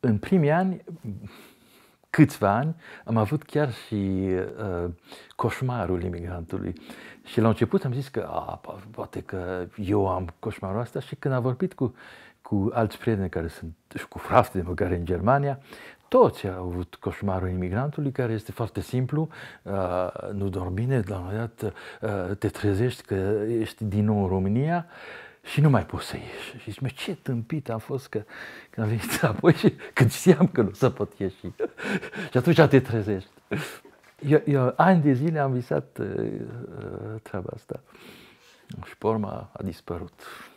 în primii ani, câțiva ani, am avut chiar și uh, coșmarul imigrantului. Și la început am zis că a, poate că eu am coșmarul ăsta și când am vorbit cu, cu alți prieteni care sunt și cu frate de care în Germania, toți au avut coșmarul imigrantului, care este foarte simplu, uh, nu dormi bine, la un moment dat uh, te trezești că ești din nou în România, uh, și nu mai poți să ieși. Și zici, ce tâmpit am fost că, că am venit apoi și când știam că nu o să pot ieși. și atunci te trezești. Eu, eu ani de zile am visat uh, uh treaba asta. Și porma a dispărut.